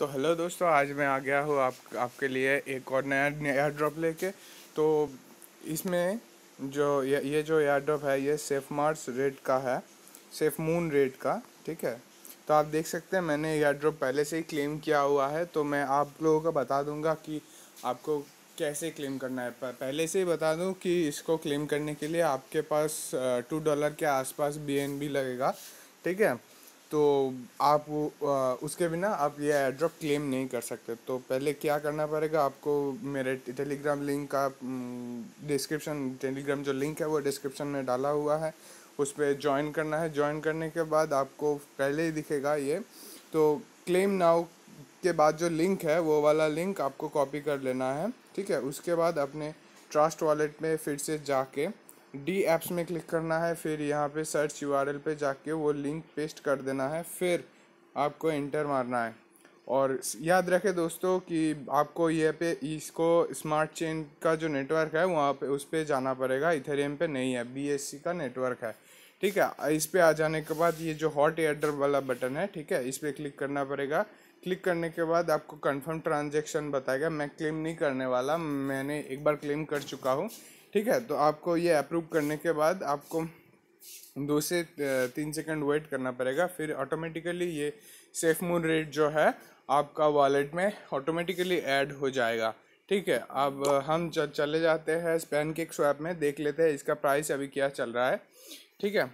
तो हेलो दोस्तों आज मैं आ गया हूँ आप आपके लिए एक और नया नया ड्रॉप लेके तो इसमें जो ये ये जो एयर ड्रॉप है ये सेफ मार्स रेट का है सेफ मून रेट का ठीक है तो आप देख सकते हैं मैंने एयर ड्रॉप पहले से ही क्लेम किया हुआ है तो मैं आप लोगों को बता दूंगा कि आपको कैसे क्लेम करना है पहले से ही बता दूं कि इसको क्लेम करने के लिए आपके पास टू डॉलर के आसपास बी लगेगा ठीक है तो आप उसके बिना आप ये एड्रॉप क्लेम नहीं कर सकते तो पहले क्या करना पड़ेगा आपको मेरे टेलीग्राम लिंक का डिस्क्रिप्शन टेलीग्राम जो लिंक है वो डिस्क्रिप्शन में डाला हुआ है उस पर ज्वाइन करना है ज्वाइन करने के बाद आपको पहले ही दिखेगा ये तो क्लेम नाउ के बाद जो लिंक है वो वाला लिंक आपको कॉपी कर लेना है ठीक है उसके बाद अपने ट्रस्ट वॉलेट में फिर से जाके डी एप्स में क्लिक करना है फिर यहाँ पे सर्च यू आर पे जाके वो लिंक पेस्ट कर देना है फिर आपको इंटर मारना है और याद रखें दोस्तों कि आपको ये पे इसको स्मार्ट चेन का जो नेटवर्क है वहाँ पे उस पर जाना पड़ेगा इथेरियम पे नहीं है बीएससी का नेटवर्क है ठीक है इस पर आ जाने के बाद ये जो हॉट एयर वाला बटन है ठीक है इस पर क्लिक करना पड़ेगा क्लिक करने के बाद आपको कंफर्म ट्रांजैक्शन बताएगा मैं क्लेम नहीं करने वाला मैंने एक बार क्लेम कर चुका हूँ ठीक है तो आपको ये अप्रूव करने के बाद आपको दो से तीन सेकंड वेट करना पड़ेगा फिर ऑटोमेटिकली ये सेफ मून रेट जो है आपका वॉलेट में ऑटोमेटिकली ऐड हो जाएगा ठीक है अब हम चले जाते हैं स्पैन केक स्वैप में देख लेते हैं इसका प्राइस अभी क्या चल रहा है ठीक है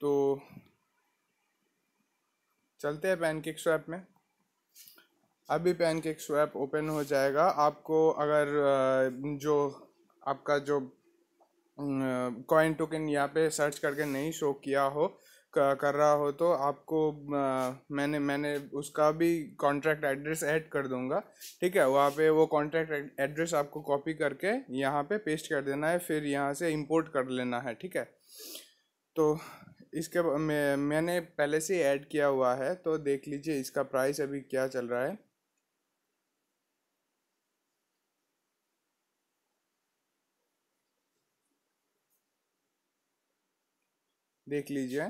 तो चलते हैं पैनकेक स्वैप में अभी पैनकेक स्वैप ओपन हो जाएगा आपको अगर जो आपका जो कॉइन टोकन यहाँ पे सर्च करके नहीं शो किया हो कर रहा हो तो आपको मैंने मैंने उसका भी कॉन्ट्रैक्ट एड्रेस ऐड कर दूंगा ठीक है वहाँ पे वो कॉन्ट्रैक्ट एड्रेस आपको कॉपी करके यहाँ पे पेस्ट कर देना है फिर यहाँ से इंपोर्ट कर लेना है ठीक है तो इसके मैं मैंने पहले से ऐड किया हुआ है तो देख लीजिए इसका प्राइस अभी क्या चल रहा है देख लीजिए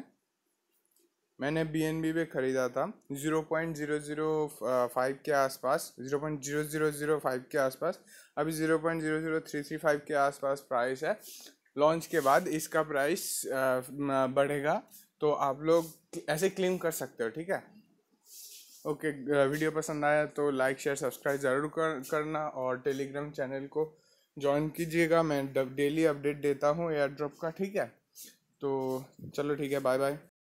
मैंने बी एन बी पे ख़रीदा था zero point zero zero five के आसपास zero point zero zero zero five के आसपास अभी zero point zero zero three three five के आसपास प्राइस है लॉन्च के बाद इसका प्राइस बढ़ेगा तो आप लोग ऐसे क्लेम कर सकते हो ठीक है ओके वीडियो पसंद आया तो लाइक शेयर सब्सक्राइब ज़रूर कर, करना और टेलीग्राम चैनल को ज्वाइन कीजिएगा मैं डेली अपडेट देता हूँ एयर ड्रॉप का ठीक है तो चलो ठीक है बाय बाय